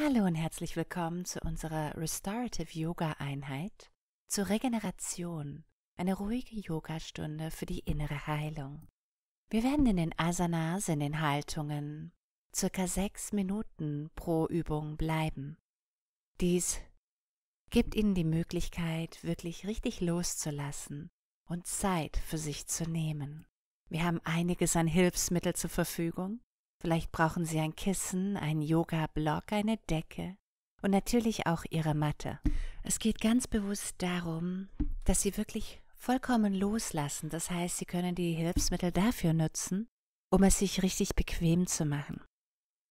Hallo und herzlich willkommen zu unserer Restorative Yoga Einheit zur Regeneration, eine ruhige Yogastunde für die innere Heilung. Wir werden in den Asanas, in den Haltungen, circa sechs Minuten pro Übung bleiben. Dies gibt Ihnen die Möglichkeit, wirklich richtig loszulassen und Zeit für sich zu nehmen. Wir haben einiges an Hilfsmittel zur Verfügung Vielleicht brauchen Sie ein Kissen, einen Yoga-Block, eine Decke und natürlich auch Ihre Matte. Es geht ganz bewusst darum, dass Sie wirklich vollkommen loslassen. Das heißt, Sie können die Hilfsmittel dafür nutzen, um es sich richtig bequem zu machen.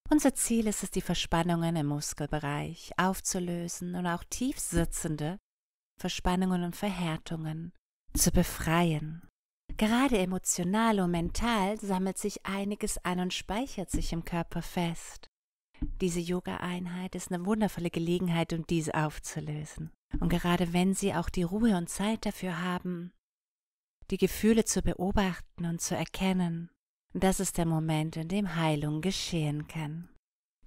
Unser Ziel ist es, die Verspannungen im Muskelbereich aufzulösen und auch tiefsitzende Verspannungen und Verhärtungen zu befreien. Gerade emotional und mental sammelt sich einiges ein und speichert sich im Körper fest. Diese Yoga-Einheit ist eine wundervolle Gelegenheit, um dies aufzulösen. Und gerade wenn Sie auch die Ruhe und Zeit dafür haben, die Gefühle zu beobachten und zu erkennen, das ist der Moment, in dem Heilung geschehen kann.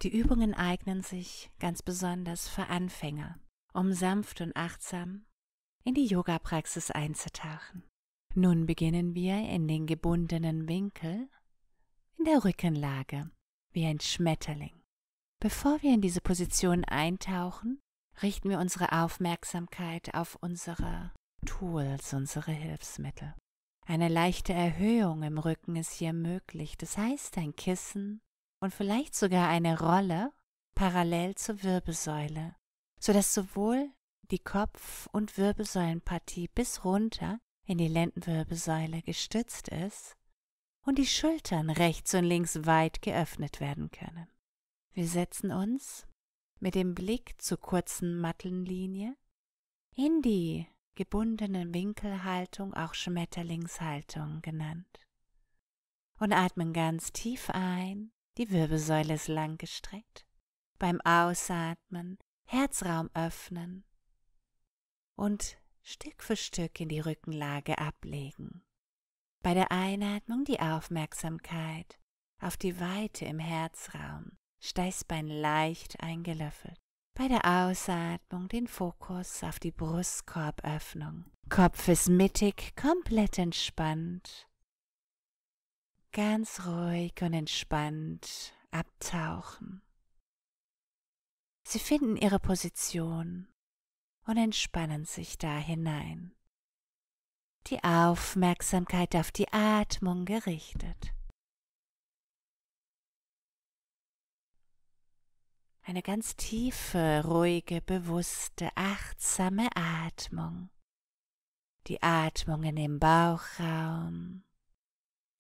Die Übungen eignen sich ganz besonders für Anfänger, um sanft und achtsam in die Yoga-Praxis einzutauchen. Nun beginnen wir in den gebundenen Winkel, in der Rückenlage, wie ein Schmetterling. Bevor wir in diese Position eintauchen, richten wir unsere Aufmerksamkeit auf unsere Tools, unsere Hilfsmittel. Eine leichte Erhöhung im Rücken ist hier möglich, das heißt ein Kissen und vielleicht sogar eine Rolle parallel zur Wirbelsäule, sodass sowohl die Kopf- und Wirbelsäulenpartie bis runter in die Lendenwirbelsäule gestützt ist und die Schultern rechts und links weit geöffnet werden können. Wir setzen uns mit dem Blick zur kurzen Mattenlinie in die gebundene Winkelhaltung, auch Schmetterlingshaltung genannt, und atmen ganz tief ein, die Wirbelsäule ist lang gestreckt, beim Ausatmen Herzraum öffnen und Stück für Stück in die Rückenlage ablegen. Bei der Einatmung die Aufmerksamkeit auf die Weite im Herzraum, Steißbein leicht eingelöffelt. Bei der Ausatmung den Fokus auf die Brustkorböffnung. Kopf ist mittig, komplett entspannt. Ganz ruhig und entspannt abtauchen. Sie finden ihre Position und entspannen sich da hinein. Die Aufmerksamkeit auf die Atmung gerichtet. Eine ganz tiefe, ruhige, bewusste, achtsame Atmung. Die Atmungen im Bauchraum.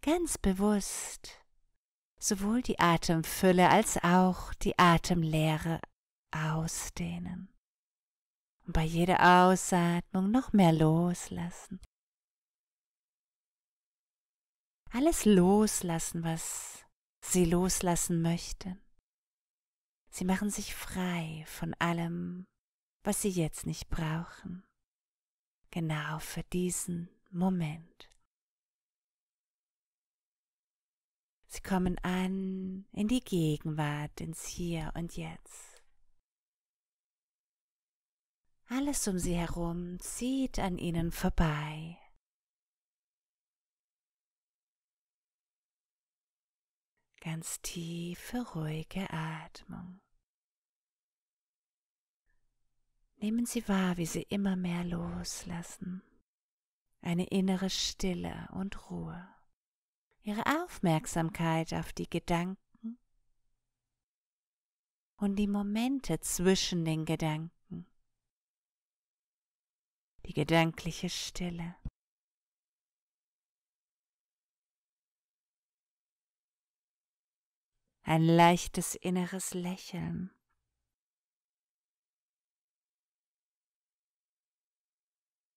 Ganz bewusst. Sowohl die Atemfülle als auch die Atemleere ausdehnen und bei jeder Ausatmung noch mehr loslassen. Alles loslassen, was Sie loslassen möchten. Sie machen sich frei von allem, was Sie jetzt nicht brauchen. Genau für diesen Moment. Sie kommen an in die Gegenwart, ins Hier und Jetzt. Alles um sie herum zieht an ihnen vorbei. Ganz tiefe, ruhige Atmung. Nehmen Sie wahr, wie Sie immer mehr loslassen. Eine innere Stille und Ruhe. Ihre Aufmerksamkeit auf die Gedanken und die Momente zwischen den Gedanken die gedankliche Stille. Ein leichtes inneres Lächeln.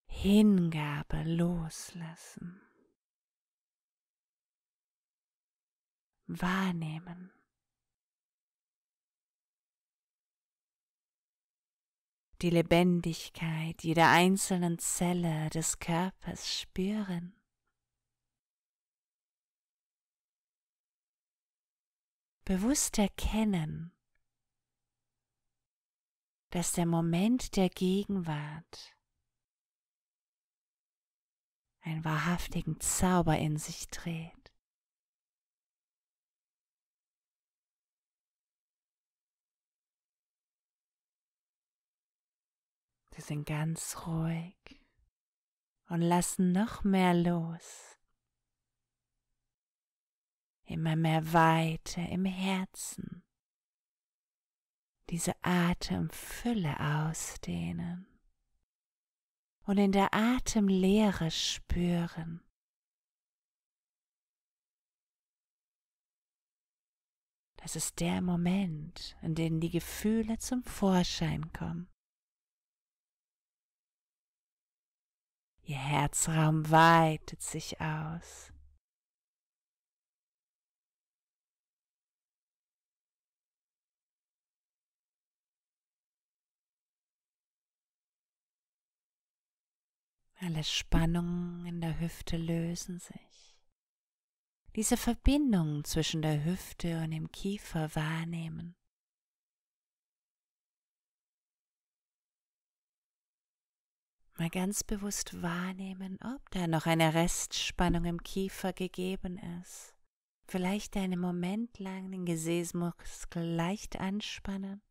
Hingabe loslassen. Wahrnehmen. die Lebendigkeit jeder einzelnen Zelle des Körpers spüren. Bewusst erkennen, dass der Moment der Gegenwart einen wahrhaftigen Zauber in sich dreht. Wir sind ganz ruhig und lassen noch mehr los. Immer mehr Weite im Herzen. Diese Atemfülle ausdehnen und in der Atemlehre spüren. Das ist der Moment, in dem die Gefühle zum Vorschein kommen. Ihr Herzraum weitet sich aus. Alle Spannungen in der Hüfte lösen sich. Diese Verbindung zwischen der Hüfte und dem Kiefer wahrnehmen. Mal ganz bewusst wahrnehmen, ob da noch eine Restspannung im Kiefer gegeben ist. Vielleicht einen Moment lang den Gesäßmuskel leicht anspannen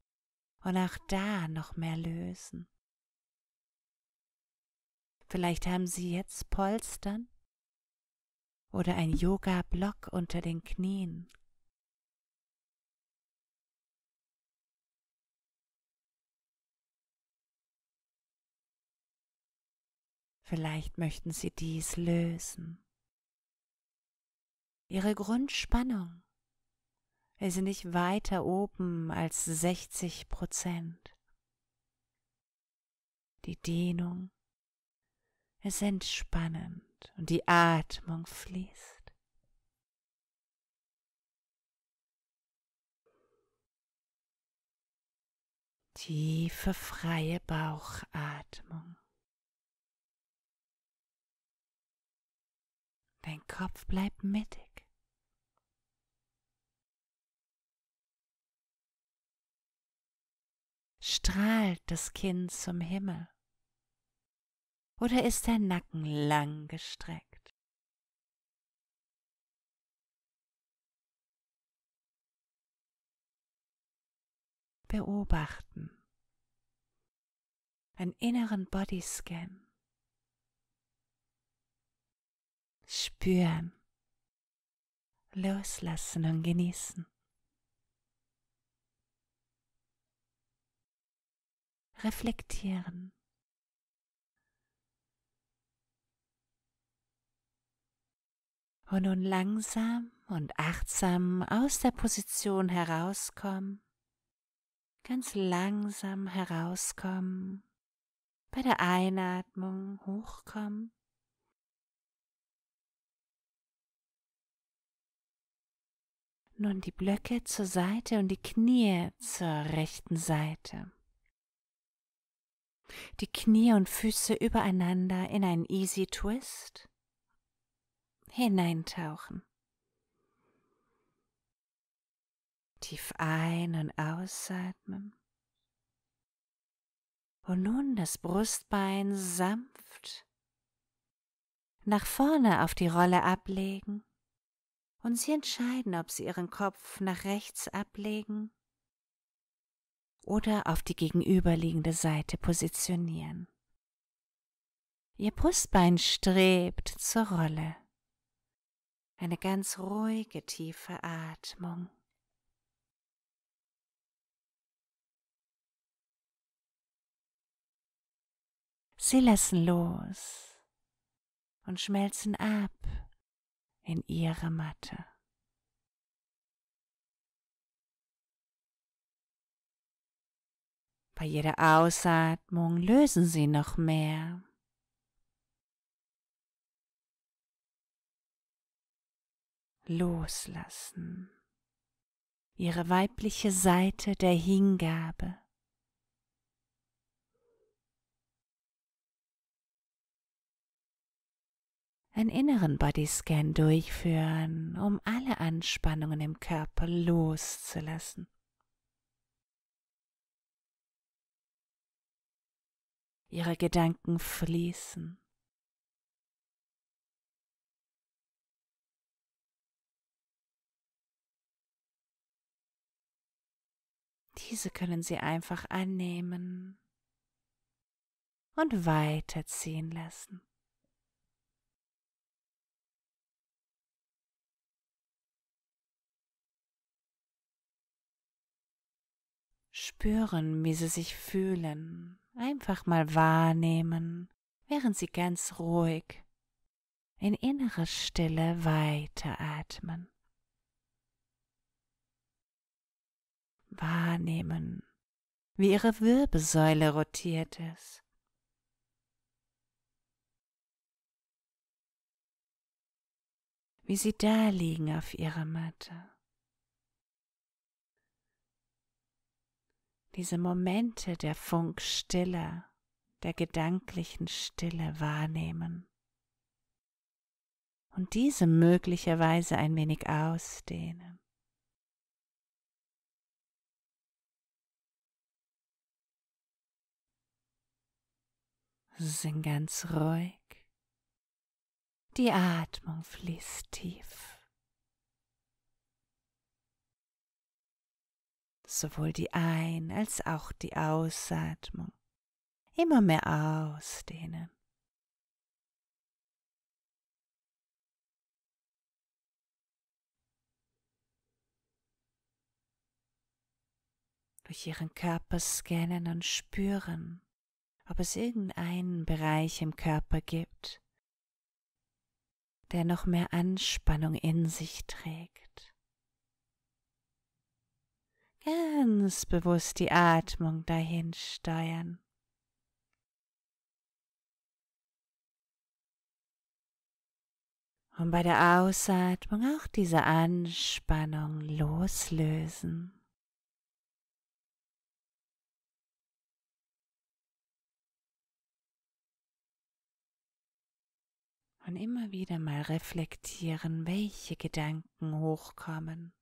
und auch da noch mehr lösen. Vielleicht haben Sie jetzt Polstern oder ein Yoga-Block unter den Knien. Vielleicht möchten Sie dies lösen. Ihre Grundspannung ist nicht weiter oben als 60 Prozent. Die Dehnung ist entspannend und die Atmung fließt. Tiefe freie Bauchatmung. Dein Kopf bleibt mittig. Strahlt das Kinn zum Himmel? Oder ist der Nacken lang gestreckt? beobachten. Einen inneren Bodyscan. spüren, loslassen und genießen. Reflektieren. Und nun langsam und achtsam aus der Position herauskommen, ganz langsam herauskommen, bei der Einatmung hochkommen Nun die Blöcke zur Seite und die Knie zur rechten Seite. Die Knie und Füße übereinander in einen Easy Twist. Hineintauchen. Tief ein- und ausatmen. Und nun das Brustbein sanft nach vorne auf die Rolle ablegen und Sie entscheiden, ob Sie Ihren Kopf nach rechts ablegen oder auf die gegenüberliegende Seite positionieren. Ihr Brustbein strebt zur Rolle. Eine ganz ruhige, tiefe Atmung. Sie lassen los und schmelzen ab in ihre Matte. Bei jeder Ausatmung lösen Sie noch mehr. Loslassen. Ihre weibliche Seite der Hingabe. einen inneren Bodyscan durchführen, um alle Anspannungen im Körper loszulassen. Ihre Gedanken fließen. Diese können Sie einfach annehmen und weiterziehen lassen. Spüren, wie sie sich fühlen, einfach mal wahrnehmen, während sie ganz ruhig in innere Stille weiteratmen. Wahrnehmen, wie ihre Wirbelsäule rotiert ist. Wie sie da liegen auf ihrer Matte. diese Momente der Funkstille, der gedanklichen Stille wahrnehmen und diese möglicherweise ein wenig ausdehnen. Sind ganz ruhig. Die Atmung fließt tief. sowohl die Ein- als auch die Ausatmung. Immer mehr ausdehnen. Durch ihren Körper scannen und spüren, ob es irgendeinen Bereich im Körper gibt, der noch mehr Anspannung in sich trägt ganz bewusst die Atmung dahin steuern. Und bei der Ausatmung auch diese Anspannung loslösen. Und immer wieder mal reflektieren, welche Gedanken hochkommen.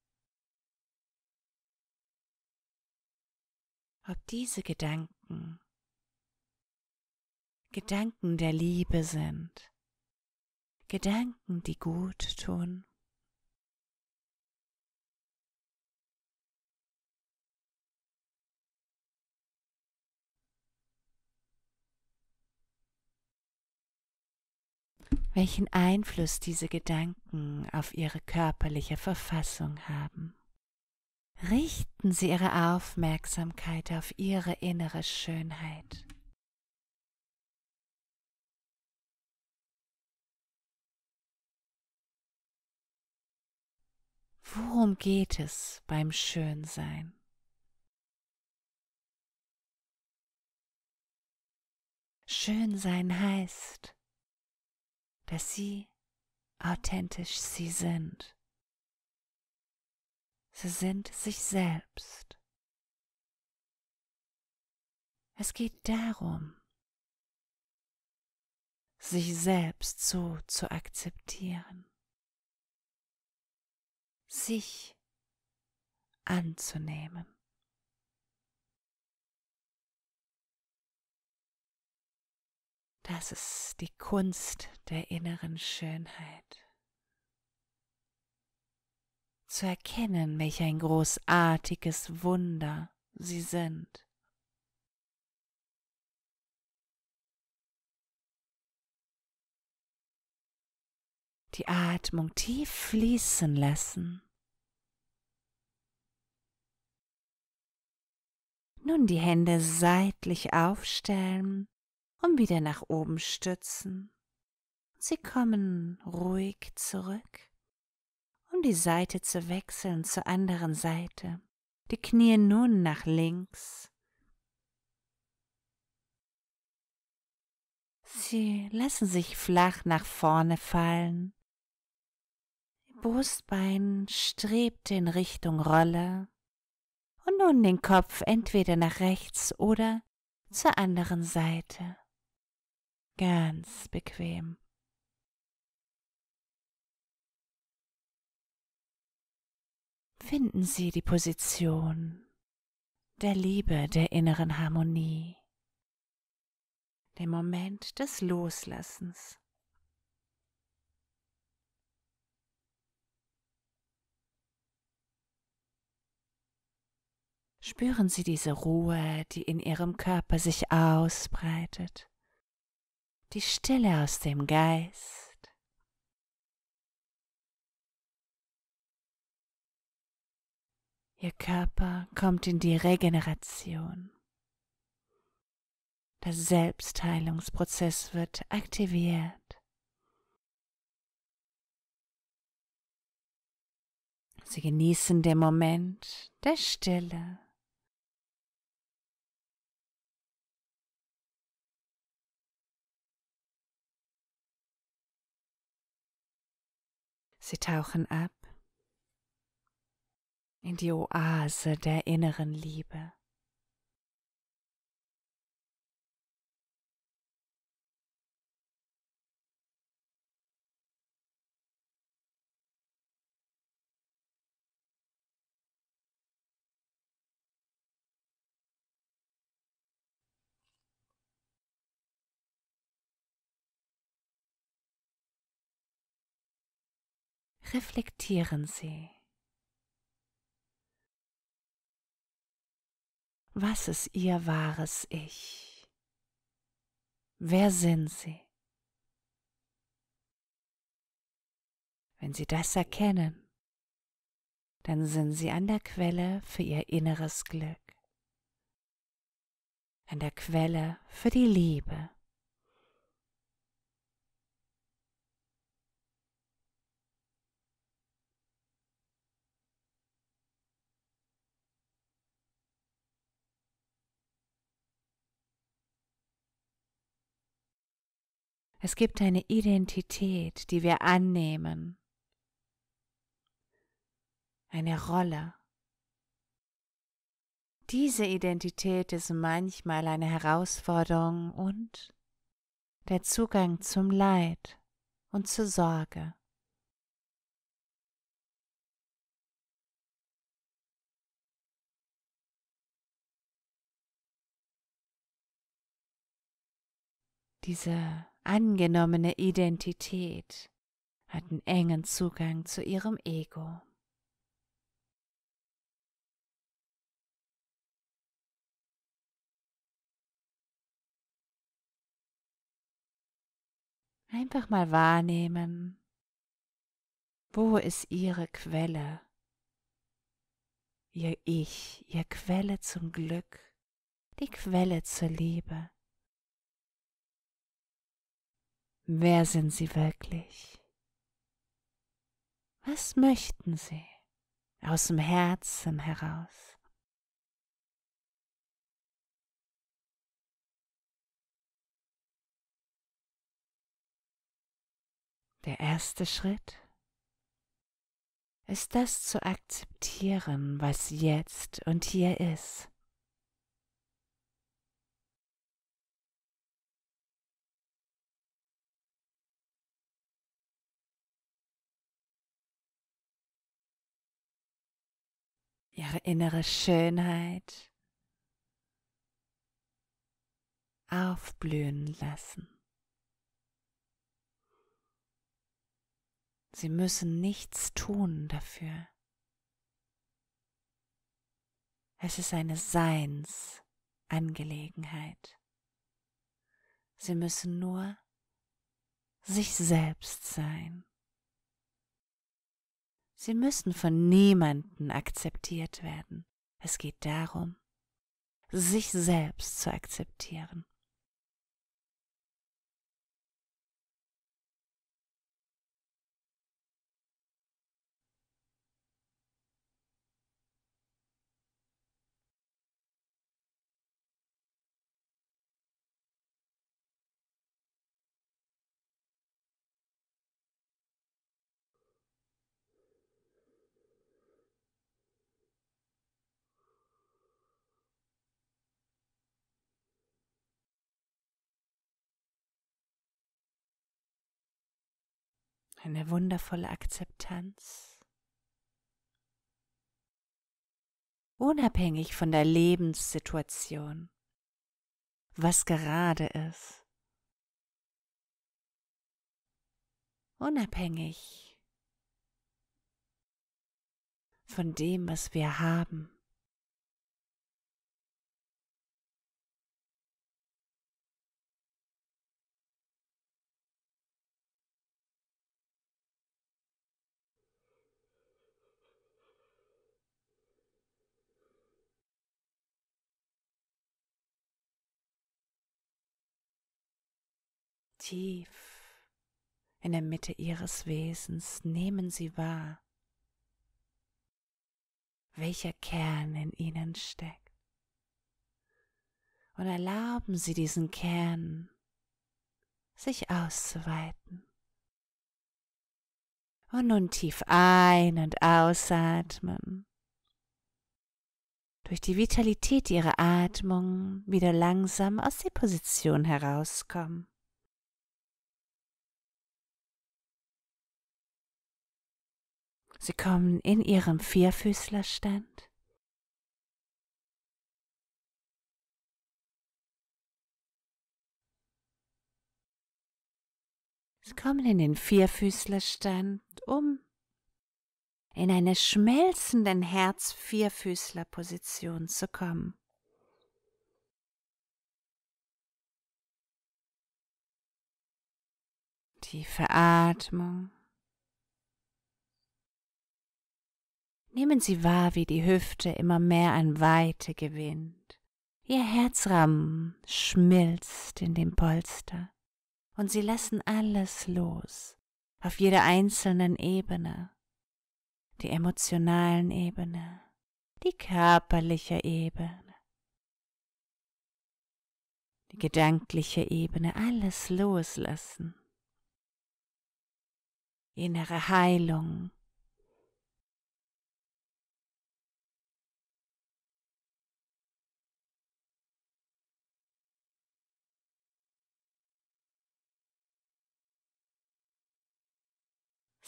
ob diese Gedanken Gedanken der Liebe sind, Gedanken, die gut tun. welchen Einfluss diese Gedanken auf ihre körperliche Verfassung haben richten Sie Ihre Aufmerksamkeit auf Ihre innere Schönheit. Worum geht es beim Schönsein? Schönsein heißt, dass Sie authentisch Sie sind. Sie sind sich selbst. Es geht darum, sich selbst so zu akzeptieren, sich anzunehmen. Das ist die Kunst der inneren Schönheit zu erkennen, welch ein großartiges Wunder sie sind. Die Atmung tief fließen lassen. Nun die Hände seitlich aufstellen und wieder nach oben stützen. Sie kommen ruhig zurück um die Seite zu wechseln zur anderen Seite. Die Knie nun nach links. Sie lassen sich flach nach vorne fallen. Brustbein strebt in Richtung Rolle und nun den Kopf entweder nach rechts oder zur anderen Seite. Ganz bequem. finden Sie die Position der Liebe, der inneren Harmonie, den Moment des Loslassens. Spüren Sie diese Ruhe, die in Ihrem Körper sich ausbreitet, die Stille aus dem Geist, Ihr Körper kommt in die Regeneration. Der Selbstheilungsprozess wird aktiviert. Sie genießen den Moment der Stille. Sie tauchen ab in die Oase der inneren Liebe. reflektieren Sie Was ist ihr wahres Ich? Wer sind sie? Wenn sie das erkennen, dann sind sie an der Quelle für ihr inneres Glück, an der Quelle für die Liebe Es gibt eine Identität, die wir annehmen, eine Rolle. Diese Identität ist manchmal eine Herausforderung und der Zugang zum Leid und zur Sorge. Diese angenommene Identität hat einen engen Zugang zu ihrem Ego. Einfach mal wahrnehmen, wo ist ihre Quelle, ihr Ich, ihr Quelle zum Glück, die Quelle zur Liebe. Wer sind Sie wirklich? Was möchten Sie aus dem Herzen heraus? Der erste Schritt ist das zu akzeptieren, was jetzt und hier ist. ihre innere Schönheit aufblühen lassen. Sie müssen nichts tun dafür. Es ist eine Seinsangelegenheit. Sie müssen nur sich selbst sein. Sie müssen von niemanden akzeptiert werden. Es geht darum, sich selbst zu akzeptieren eine wundervolle Akzeptanz. Unabhängig von der Lebenssituation, was gerade ist. Unabhängig von dem, was wir haben. tief in der Mitte ihres Wesens nehmen sie wahr, welcher Kern in ihnen steckt. Und erlauben sie diesen Kern, sich auszuweiten. Und nun tief ein- und ausatmen. Durch die Vitalität ihrer Atmung wieder langsam aus der Position herauskommen. Sie kommen in Ihrem Vierfüßlerstand. Sie kommen in den Vierfüßlerstand um in einer schmelzenden Herz-Vierfüßler-Position zu kommen. Tiefe Atmung. Nehmen Sie wahr, wie die Hüfte immer mehr an Weite gewinnt. Ihr Herzrahmen schmilzt in dem Polster und Sie lassen alles los, auf jeder einzelnen Ebene. Die emotionalen Ebene, die körperliche Ebene, die gedankliche Ebene, alles loslassen. Innere Heilung,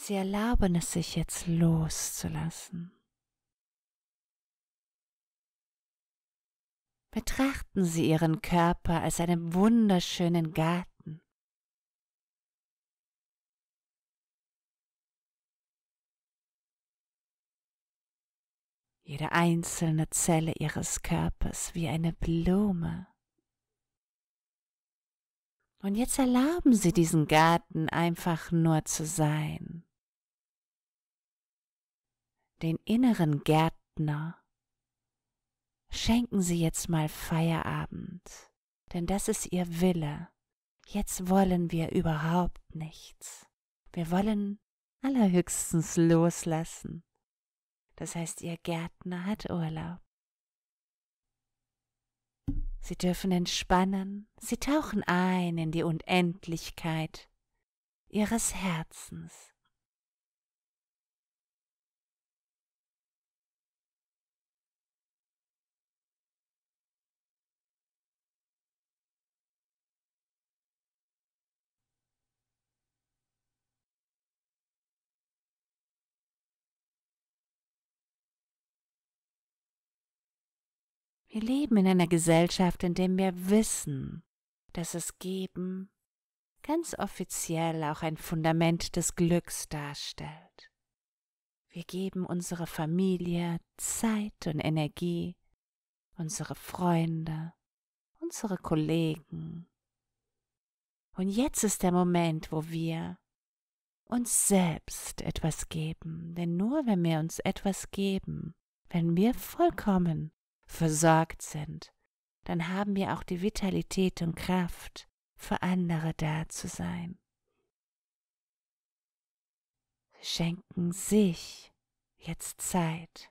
Sie erlauben es sich jetzt loszulassen. Betrachten Sie Ihren Körper als einen wunderschönen Garten. Jede einzelne Zelle Ihres Körpers wie eine Blume. Und jetzt erlauben Sie diesen Garten einfach nur zu sein den inneren Gärtner. Schenken Sie jetzt mal Feierabend, denn das ist Ihr Wille. Jetzt wollen wir überhaupt nichts. Wir wollen allerhöchstens loslassen. Das heißt, Ihr Gärtner hat Urlaub. Sie dürfen entspannen, Sie tauchen ein in die Unendlichkeit Ihres Herzens Wir leben in einer Gesellschaft, in der wir wissen, dass es Geben ganz offiziell auch ein Fundament des Glücks darstellt. Wir geben unserer Familie Zeit und Energie, unsere Freunde, unsere Kollegen. Und jetzt ist der Moment, wo wir uns selbst etwas geben, denn nur wenn wir uns etwas geben, wenn wir vollkommen versorgt sind, dann haben wir auch die Vitalität und Kraft, für andere da zu sein. schenken sich jetzt Zeit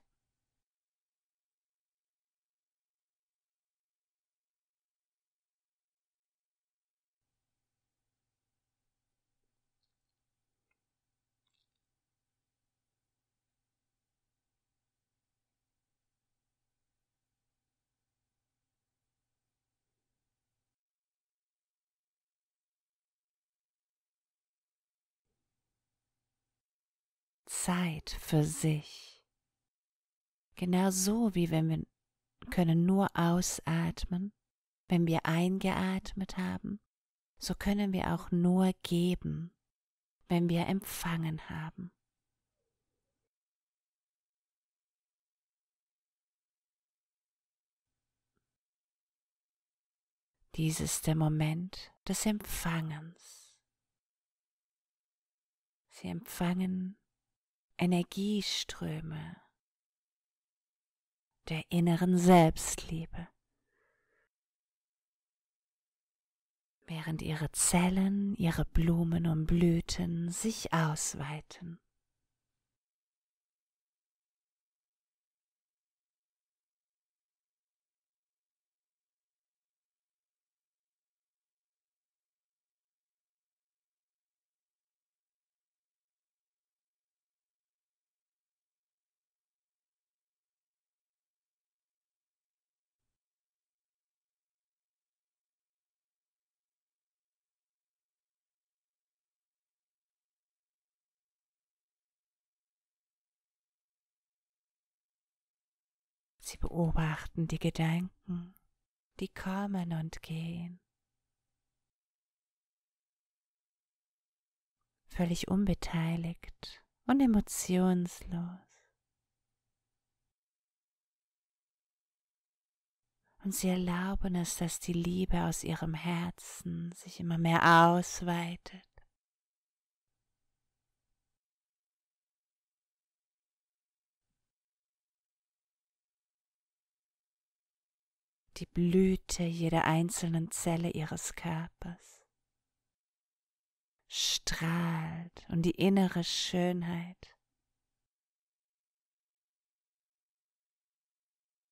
Zeit für sich. Genau so wie wenn wir können nur ausatmen, wenn wir eingeatmet haben, so können wir auch nur geben, wenn wir empfangen haben. Dies ist der Moment des Empfangens. Sie empfangen Energieströme der inneren Selbstliebe. während ihre Zellen, ihre Blumen und Blüten sich ausweiten. beobachten die Gedanken, die kommen und gehen. Völlig unbeteiligt und emotionslos. und sie erlauben es, dass die Liebe aus ihrem Herzen sich immer mehr ausweitet. die Blüte jeder einzelnen Zelle ihres Körpers, strahlt und die innere Schönheit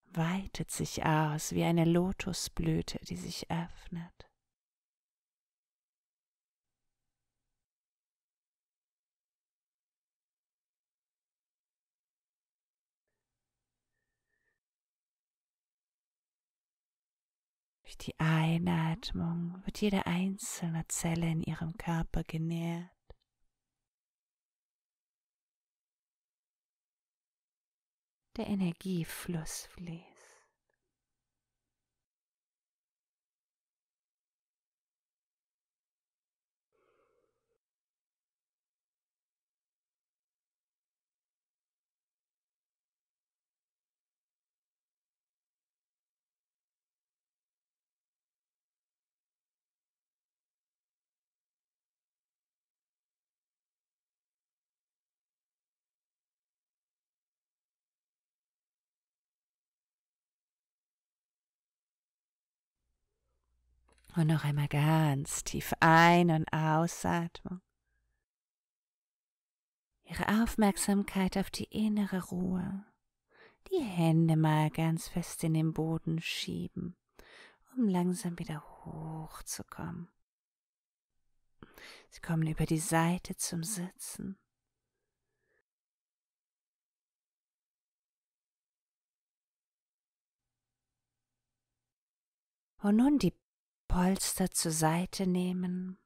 weitet sich aus wie eine Lotusblüte, die sich öffnet. Durch die Einatmung wird jede einzelne Zelle in ihrem Körper genährt. Der Energiefluss fließt. Und noch einmal ganz tief ein- und ausatmen. Ihre Aufmerksamkeit auf die innere Ruhe. Die Hände mal ganz fest in den Boden schieben, um langsam wieder hochzukommen. Sie kommen über die Seite zum Sitzen. Und nun die Polster zur Seite nehmen,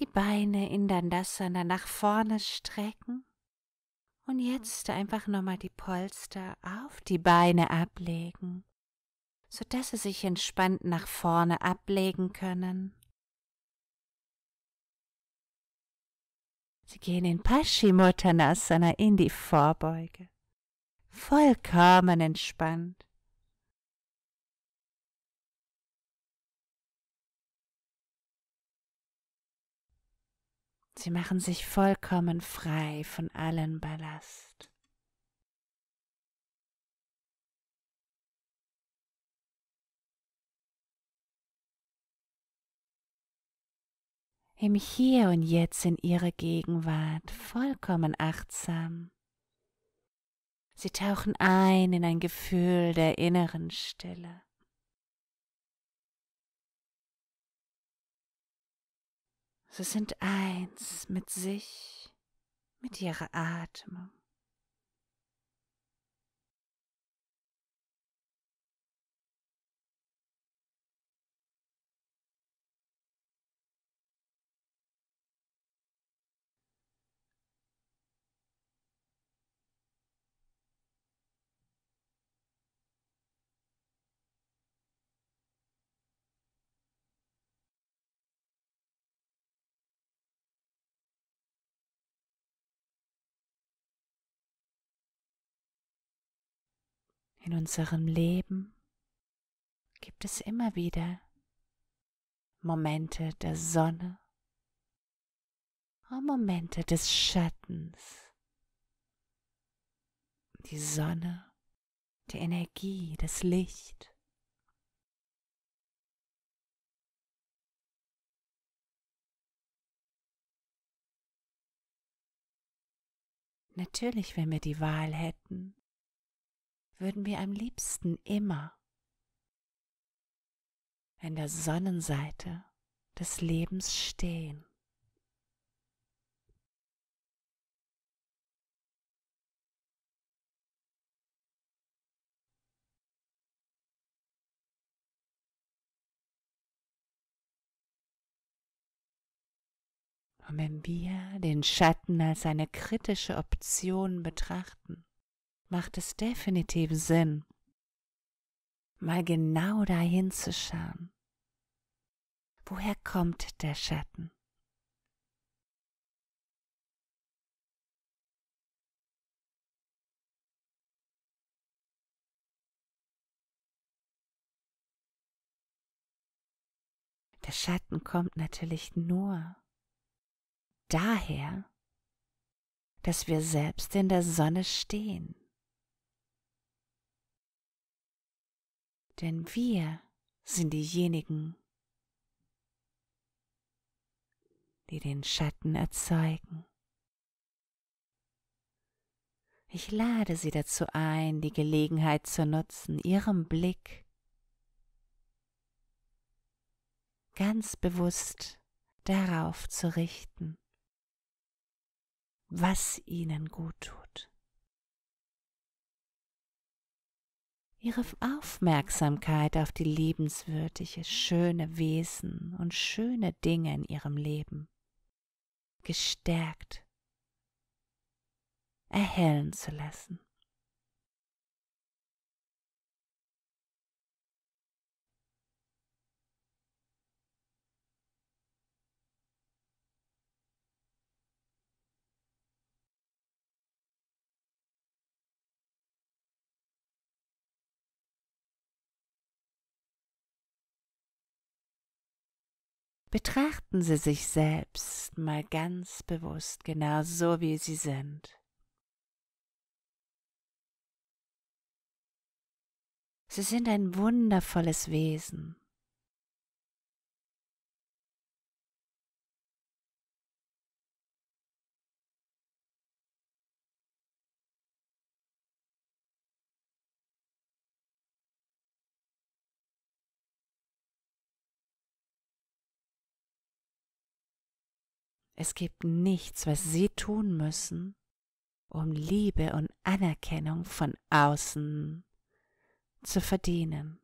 die Beine in Dandasana nach vorne strecken und jetzt einfach nochmal die Polster auf die Beine ablegen, sodass sie sich entspannt nach vorne ablegen können. Sie gehen in Paschimottanasana in die Vorbeuge, vollkommen entspannt. Sie machen sich vollkommen frei von allen Ballast. Im Hier und Jetzt in ihre Gegenwart vollkommen achtsam. Sie tauchen ein in ein Gefühl der inneren Stille. Sie sind eins mit sich, mit ihrer Atmung. In unserem Leben gibt es immer wieder Momente der Sonne und Momente des Schattens. Die Sonne, die Energie, das Licht. Natürlich, wenn wir die Wahl hätten, würden wir am liebsten immer an der Sonnenseite des Lebens stehen. Und wenn wir den Schatten als eine kritische Option betrachten, macht es definitiv Sinn, mal genau dahin zu schauen. Woher kommt der Schatten? Der Schatten kommt natürlich nur daher, dass wir selbst in der Sonne stehen. denn wir sind diejenigen, die den Schatten erzeugen. Ich lade Sie dazu ein, die Gelegenheit zu nutzen, Ihrem Blick ganz bewusst darauf zu richten, was Ihnen gut tut. ihre Aufmerksamkeit auf die liebenswürdige, schöne Wesen und schöne Dinge in ihrem Leben, gestärkt, erhellen zu lassen. Betrachten Sie sich selbst mal ganz bewusst, genau so wie Sie sind. Sie sind ein wundervolles Wesen. Es gibt nichts, was sie tun müssen, um Liebe und Anerkennung von außen zu verdienen.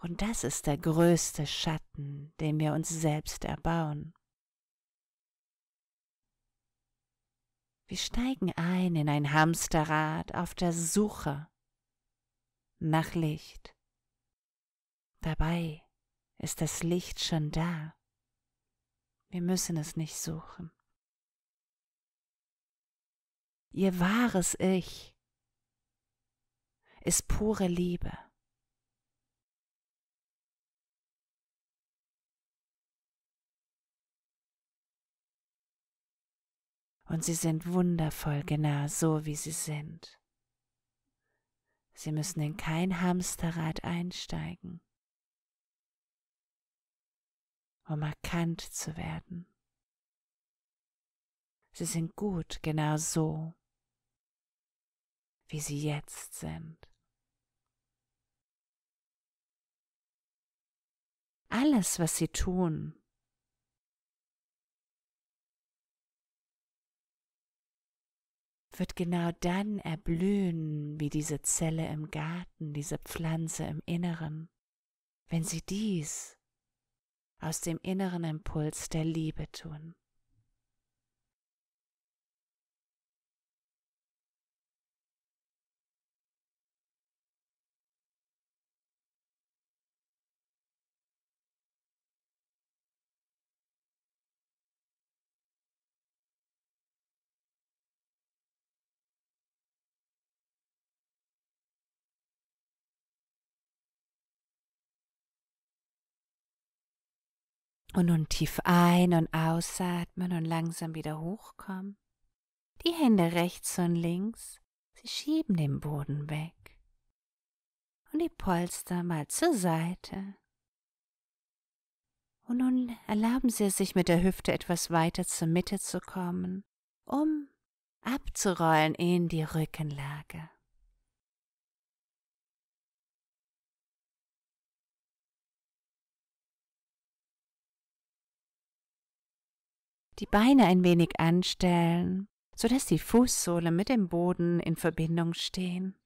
Und das ist der größte Schatten, den wir uns selbst erbauen. Wir steigen ein in ein Hamsterrad auf der Suche nach Licht. Dabei ist das Licht schon da. Wir müssen es nicht suchen. Ihr wahres Ich ist pure Liebe. Und sie sind wundervoll genau so, wie sie sind. Sie müssen in kein Hamsterrad einsteigen um erkannt zu werden. Sie sind gut genau so, wie sie jetzt sind. Alles, was sie tun, wird genau dann erblühen wie diese Zelle im Garten, diese Pflanze im Inneren, wenn sie dies aus dem inneren Impuls der Liebe tun. Und nun tief ein- und ausatmen und langsam wieder hochkommen. Die Hände rechts und links, sie schieben den Boden weg. Und die Polster mal zur Seite. Und nun erlauben Sie es sich mit der Hüfte etwas weiter zur Mitte zu kommen, um abzurollen in die Rückenlage. die Beine ein wenig anstellen, sodass die Fußsohle mit dem Boden in Verbindung stehen.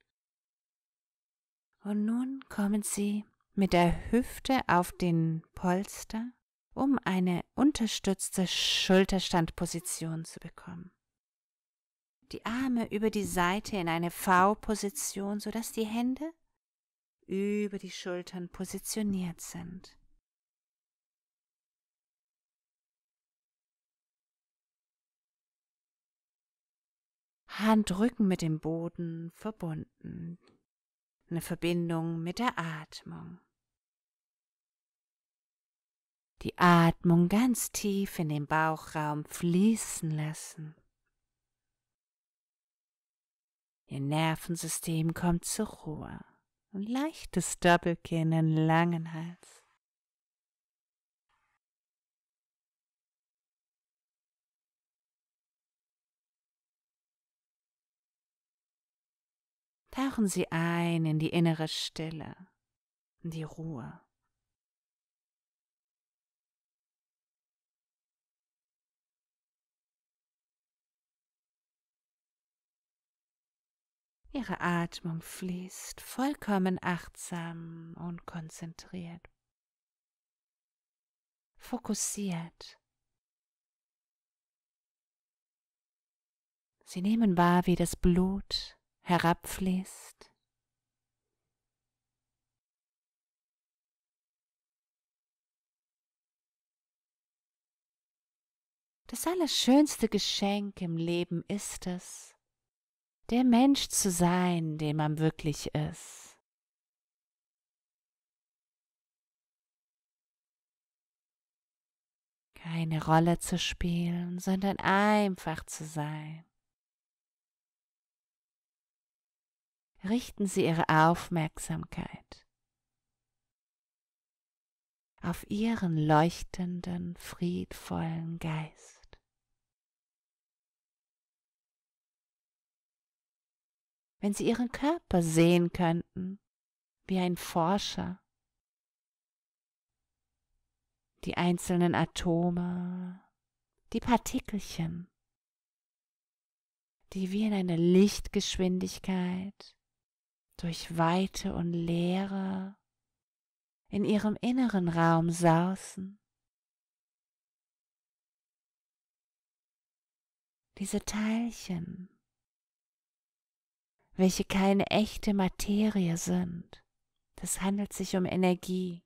Und nun kommen Sie mit der Hüfte auf den Polster, um eine unterstützte Schulterstandposition zu bekommen. Die Arme über die Seite in eine V-Position, sodass die Hände über die Schultern positioniert sind. Handrücken mit dem Boden verbunden. Eine Verbindung mit der Atmung. Die Atmung ganz tief in den Bauchraum fließen lassen. Ihr Nervensystem kommt zur Ruhe. Ein leichtes Doppelkinn in langen Hals. Tauchen Sie ein in die innere Stille, in die Ruhe. Ihre Atmung fließt vollkommen achtsam und konzentriert, fokussiert. Sie nehmen wahr, wie das Blut herabfließt. Das allerschönste Geschenk im Leben ist es, der Mensch zu sein, dem man wirklich ist. Keine Rolle zu spielen, sondern einfach zu sein. richten Sie Ihre Aufmerksamkeit auf Ihren leuchtenden, friedvollen Geist. Wenn Sie Ihren Körper sehen könnten, wie ein Forscher, die einzelnen Atome, die Partikelchen, die wie in einer Lichtgeschwindigkeit durch Weite und Leere in ihrem inneren Raum sausen. Diese Teilchen, welche keine echte Materie sind, es handelt sich um Energie,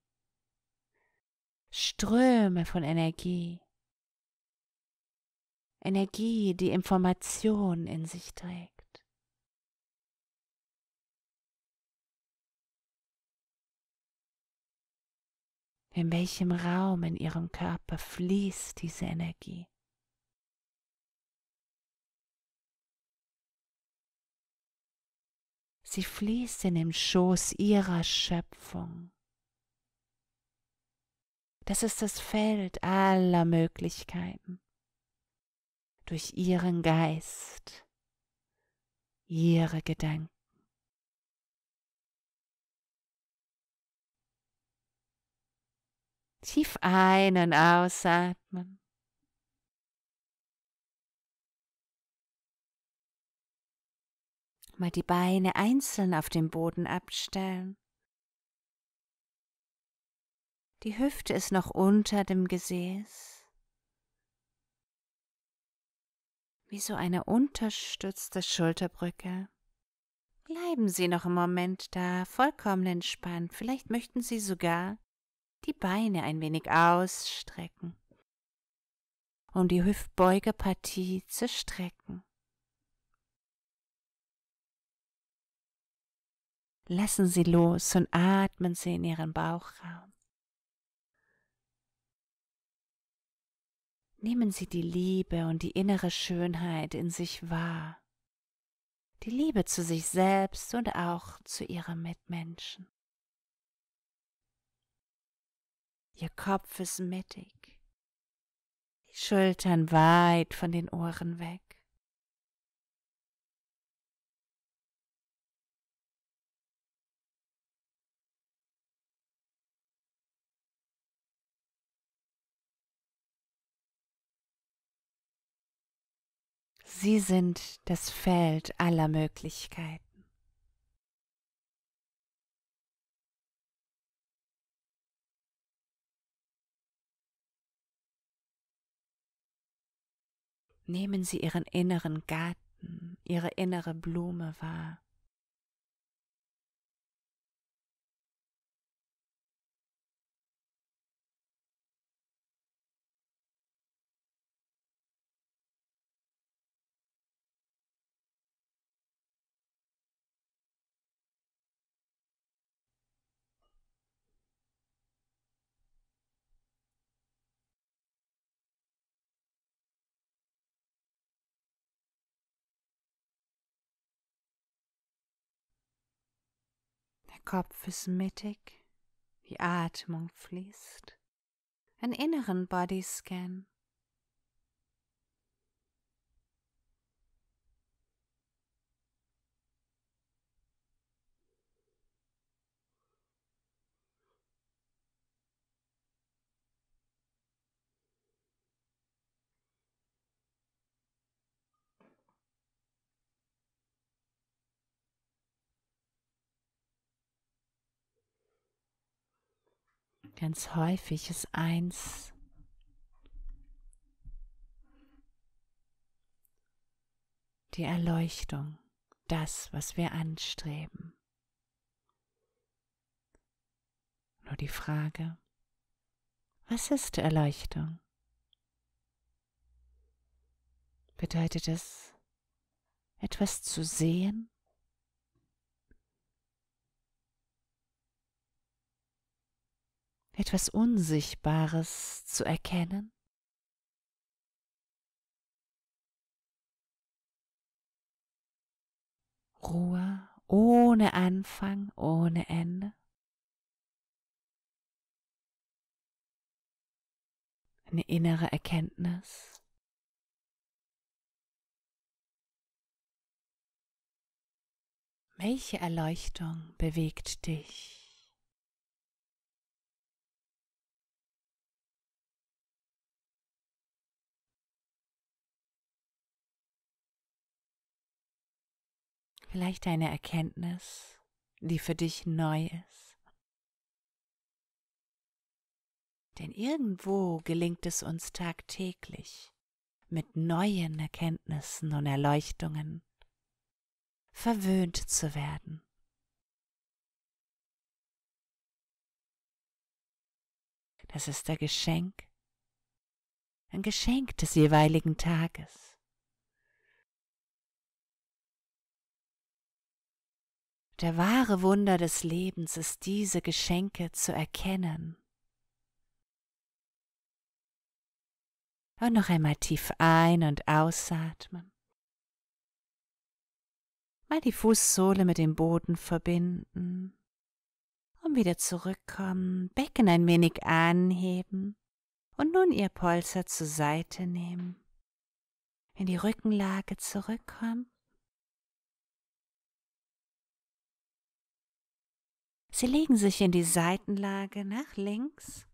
Ströme von Energie, Energie, die Information in sich trägt. in welchem Raum in ihrem Körper fließt diese Energie. Sie fließt in den Schoß ihrer Schöpfung. Das ist das Feld aller Möglichkeiten. Durch ihren Geist, ihre Gedanken. Tief ein- und ausatmen. Mal die Beine einzeln auf dem Boden abstellen. Die Hüfte ist noch unter dem Gesäß. Wie so eine unterstützte Schulterbrücke. Bleiben Sie noch einen Moment da, vollkommen entspannt. Vielleicht möchten Sie sogar die Beine ein wenig ausstrecken, um die Hüftbeugepartie zu strecken. Lassen Sie los und atmen Sie in Ihren Bauchraum. Nehmen Sie die Liebe und die innere Schönheit in sich wahr, die Liebe zu sich selbst und auch zu Ihrem Mitmenschen. Ihr Kopf ist mittig, die Schultern weit von den Ohren weg. Sie sind das Feld aller Möglichkeiten. Nehmen Sie Ihren inneren Garten, Ihre innere Blume wahr. Kopf ist mittig, die Atmung fließt. Einen inneren Bodyscan Ganz häufig ist eins die Erleuchtung, das, was wir anstreben. Nur die Frage, was ist Erleuchtung? Bedeutet es, etwas zu sehen etwas Unsichtbares zu erkennen? Ruhe ohne Anfang, ohne Ende. Eine innere Erkenntnis. Welche Erleuchtung bewegt dich? vielleicht eine Erkenntnis, die für dich neu ist. Denn irgendwo gelingt es uns tagtäglich, mit neuen Erkenntnissen und Erleuchtungen verwöhnt zu werden. Das ist der Geschenk, ein Geschenk des jeweiligen Tages. Der wahre Wunder des Lebens ist diese Geschenke zu erkennen. Und noch einmal tief ein- und ausatmen. Mal die Fußsohle mit dem Boden verbinden. Und wieder zurückkommen, Becken ein wenig anheben und nun ihr Polster zur Seite nehmen. In die Rückenlage zurückkommen Sie legen sich in die Seitenlage nach links.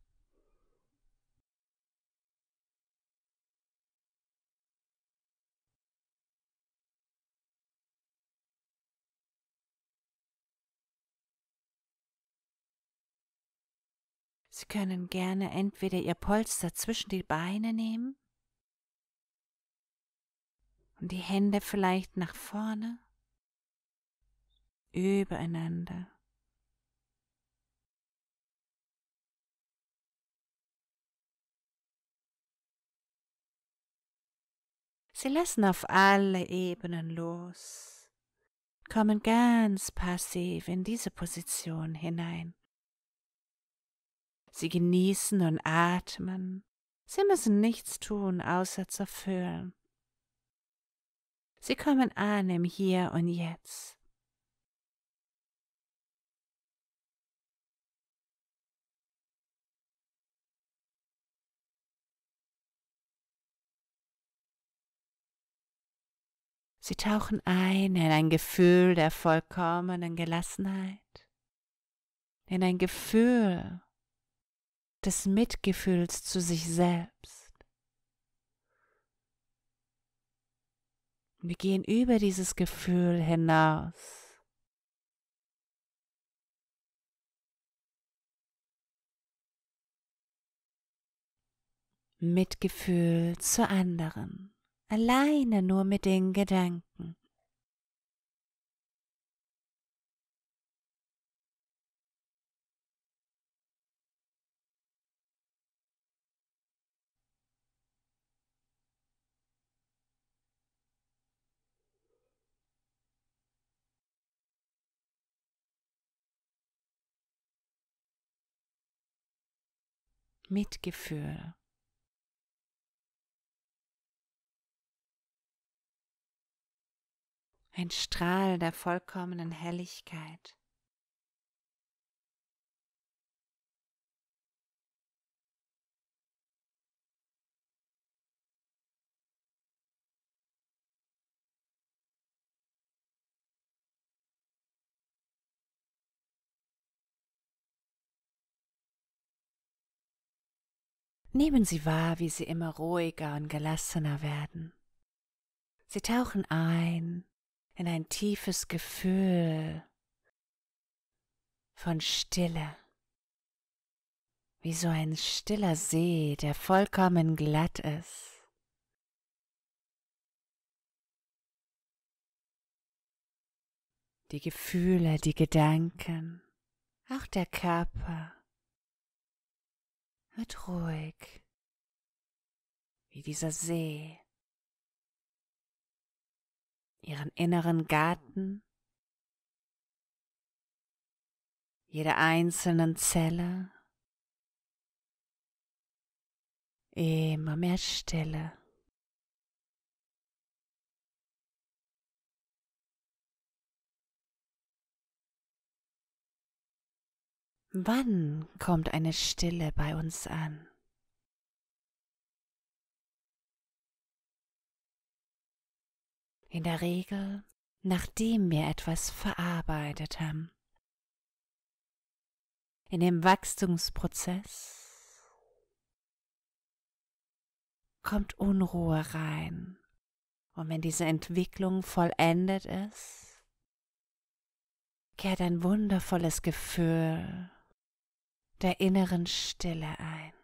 Sie können gerne entweder Ihr Polster zwischen die Beine nehmen und die Hände vielleicht nach vorne übereinander. Sie lassen auf alle Ebenen los, kommen ganz passiv in diese Position hinein. Sie genießen und atmen, sie müssen nichts tun, außer zu fühlen. Sie kommen an im Hier und Jetzt. Sie tauchen ein in ein Gefühl der vollkommenen Gelassenheit, in ein Gefühl des Mitgefühls zu sich selbst. wir gehen über dieses Gefühl hinaus. Mitgefühl zu anderen alleine nur mit den Gedanken. Mitgefühl. ein Strahl der vollkommenen Helligkeit. Nehmen Sie wahr, wie Sie immer ruhiger und gelassener werden. Sie tauchen ein in ein tiefes Gefühl von Stille, wie so ein stiller See, der vollkommen glatt ist. Die Gefühle, die Gedanken, auch der Körper wird ruhig, wie dieser See ihren inneren Garten, jeder einzelnen Zelle, immer mehr Stille. Wann kommt eine Stille bei uns an? in der Regel nachdem wir etwas verarbeitet haben. In dem Wachstumsprozess kommt Unruhe rein. Und wenn diese Entwicklung vollendet ist, kehrt ein wundervolles Gefühl der inneren Stille ein.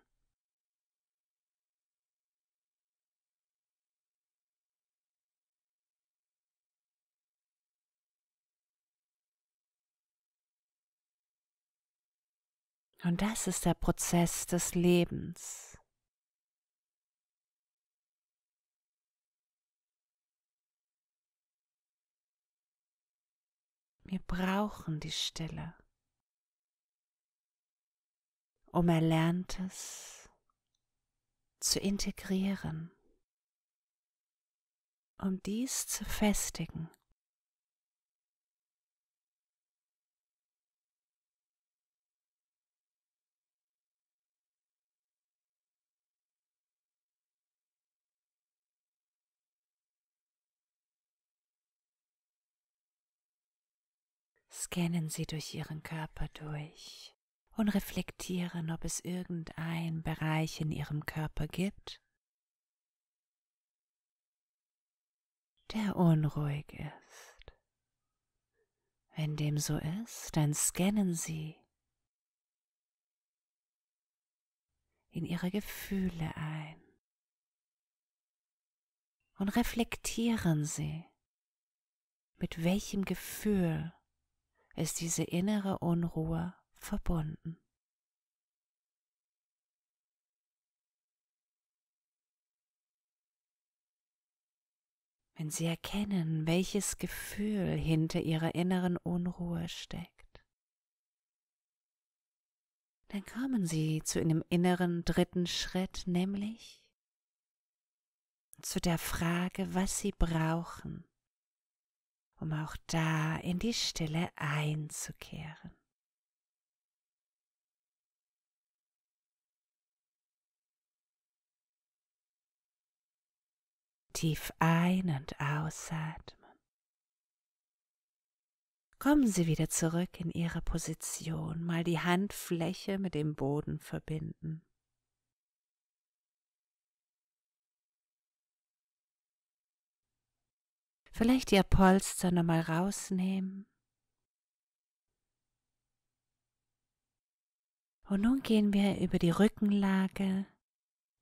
Und das ist der Prozess des Lebens. Wir brauchen die Stille, um Erlerntes zu integrieren, um dies zu festigen. scannen Sie durch Ihren Körper durch und reflektieren, ob es irgendein Bereich in Ihrem Körper gibt, der unruhig ist. Wenn dem so ist, dann scannen Sie in Ihre Gefühle ein und reflektieren Sie, mit welchem Gefühl ist diese innere Unruhe verbunden. Wenn Sie erkennen, welches Gefühl hinter Ihrer inneren Unruhe steckt, dann kommen Sie zu einem inneren dritten Schritt, nämlich zu der Frage, was Sie brauchen, um auch da in die Stille einzukehren. Tief ein- und ausatmen. Kommen Sie wieder zurück in Ihre Position, mal die Handfläche mit dem Boden verbinden. Vielleicht ihr Polster nochmal rausnehmen. Und nun gehen wir über die Rückenlage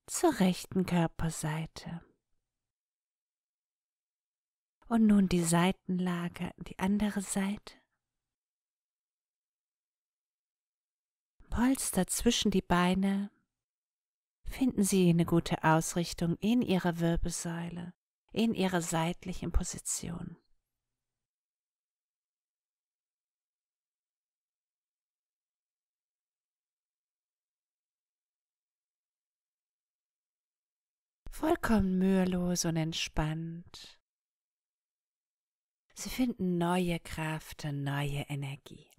zur rechten Körperseite. Und nun die Seitenlage, die andere Seite. Polster zwischen die Beine. Finden Sie eine gute Ausrichtung in Ihrer Wirbelsäule in ihre seitlichen Position. vollkommen mühelos und entspannt. Sie finden neue Kraft und neue Energie.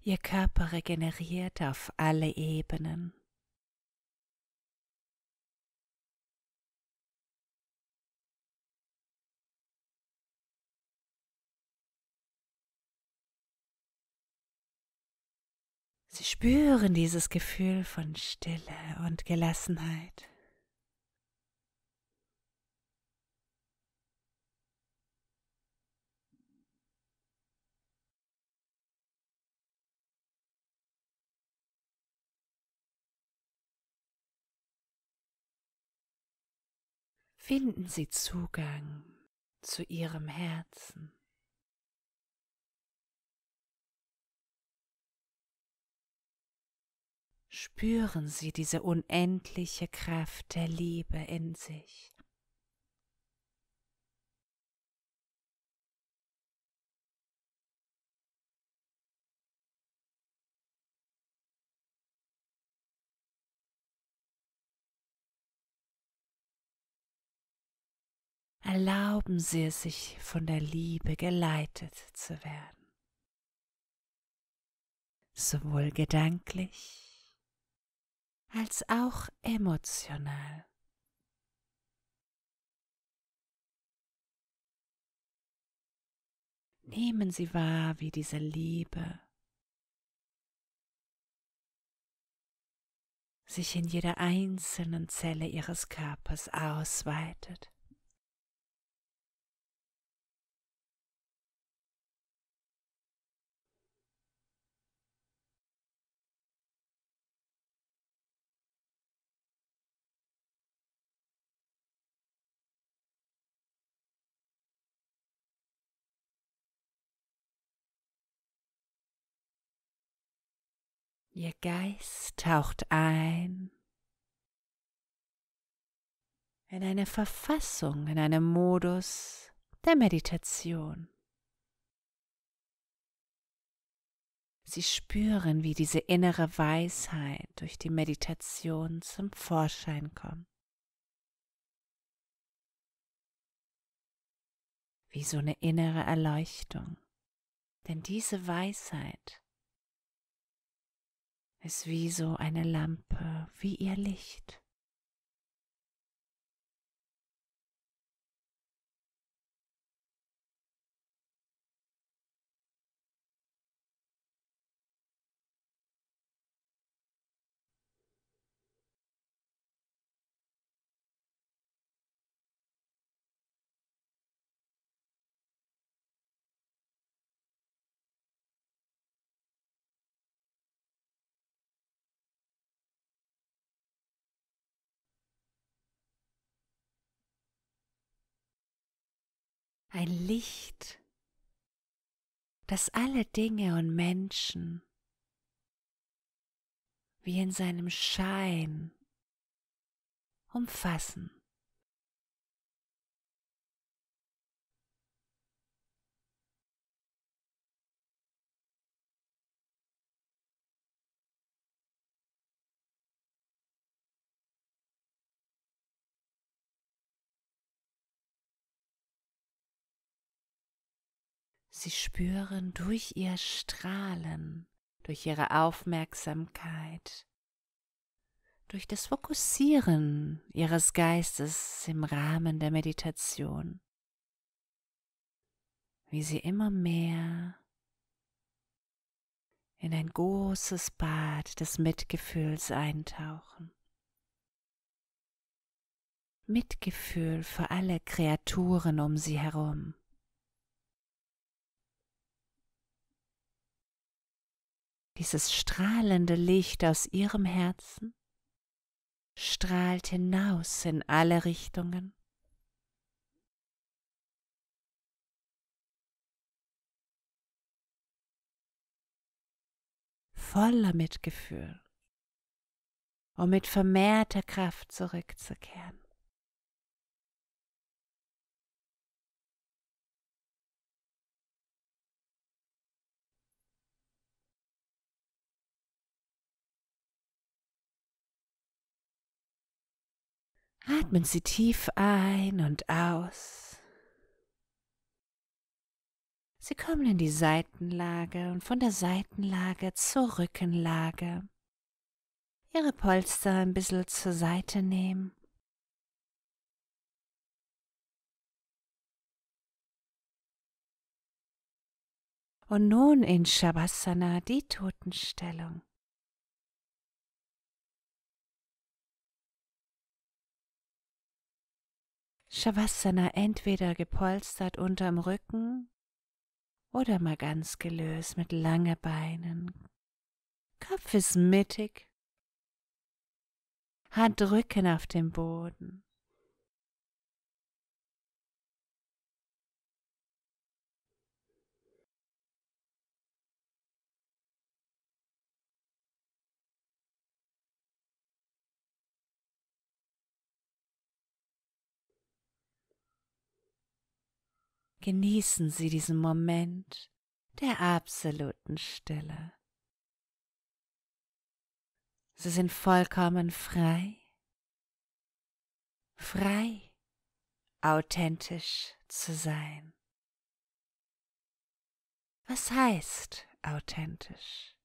Ihr Körper regeneriert auf alle Ebenen. Sie spüren dieses Gefühl von Stille und Gelassenheit. Finden Sie Zugang zu Ihrem Herzen. spüren Sie diese unendliche Kraft der Liebe in sich. Erlauben Sie es sich, von der Liebe geleitet zu werden, sowohl gedanklich als auch emotional. Nehmen Sie wahr, wie diese Liebe sich in jeder einzelnen Zelle Ihres Körpers ausweitet Ihr Geist taucht ein in eine Verfassung, in einen Modus der Meditation. Sie spüren, wie diese innere Weisheit durch die Meditation zum Vorschein kommt. Wie so eine innere Erleuchtung. Denn diese Weisheit ist wie so eine Lampe, wie ihr Licht. ein Licht, das alle Dinge und Menschen wie in seinem Schein umfassen. Sie spüren durch ihr Strahlen, durch ihre Aufmerksamkeit, durch das Fokussieren ihres Geistes im Rahmen der Meditation, wie sie immer mehr in ein großes Bad des Mitgefühls eintauchen. Mitgefühl für alle Kreaturen um sie herum. dieses strahlende Licht aus ihrem Herzen strahlt hinaus in alle Richtungen. Voller Mitgefühl, um mit vermehrter Kraft zurückzukehren. Atmen Sie tief ein und aus. Sie kommen in die Seitenlage und von der Seitenlage zur Rückenlage. Ihre Polster ein bisschen zur Seite nehmen. Und nun in Shavasana die Totenstellung. Shavasana entweder gepolstert unterm Rücken oder mal ganz gelöst mit langen Beinen. Kopf ist mittig, Handrücken auf dem Boden. Genießen Sie diesen Moment der absoluten Stille. Sie sind vollkommen frei, frei, authentisch zu sein. Was heißt authentisch?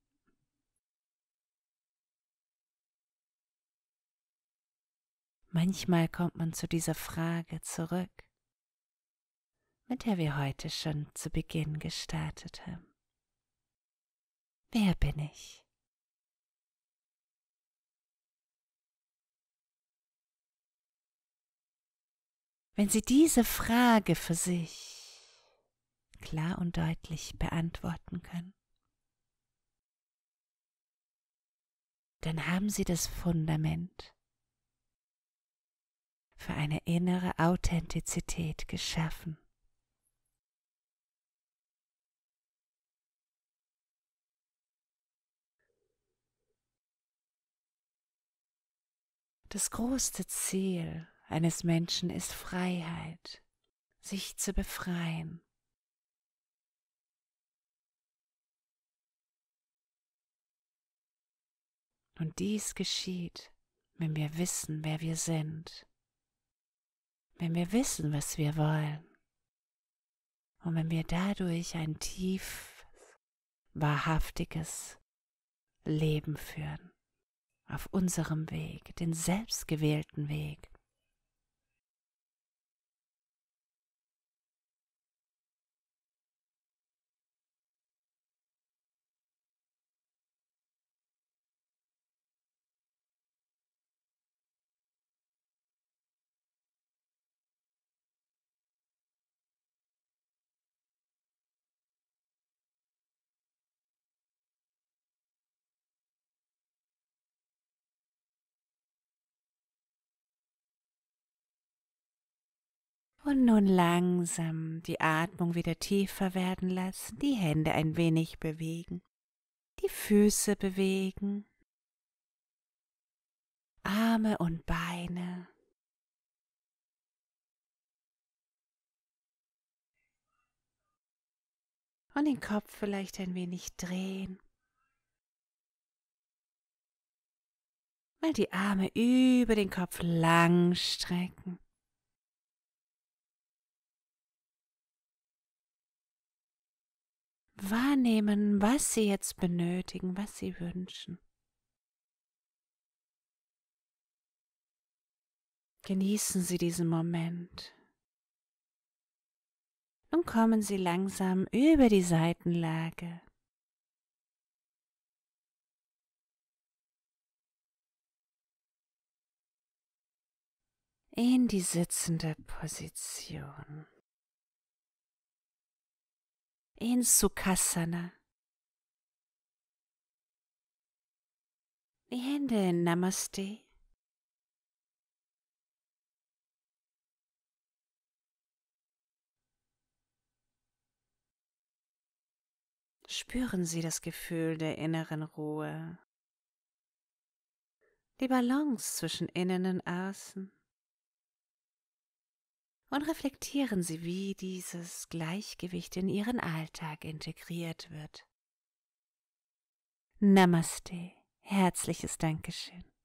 Manchmal kommt man zu dieser Frage zurück mit der wir heute schon zu Beginn gestartet haben. Wer bin ich? Wenn Sie diese Frage für sich klar und deutlich beantworten können, dann haben Sie das Fundament für eine innere Authentizität geschaffen. Das größte Ziel eines Menschen ist Freiheit, sich zu befreien. Und dies geschieht, wenn wir wissen, wer wir sind, wenn wir wissen, was wir wollen und wenn wir dadurch ein tief wahrhaftiges Leben führen auf unserem Weg, den selbstgewählten Weg, Und nun langsam die Atmung wieder tiefer werden lassen, die Hände ein wenig bewegen, die Füße bewegen, Arme und Beine. Und den Kopf vielleicht ein wenig drehen. Mal die Arme über den Kopf lang strecken. wahrnehmen, was sie jetzt benötigen, was sie wünschen. Genießen Sie diesen Moment. Nun kommen Sie langsam über die Seitenlage. In die sitzende Position in Sukhasana. Die Hände in Namaste. Spüren Sie das Gefühl der inneren Ruhe, die Balance zwischen Innen und Außen und reflektieren Sie, wie dieses Gleichgewicht in Ihren Alltag integriert wird. Namaste, herzliches Dankeschön.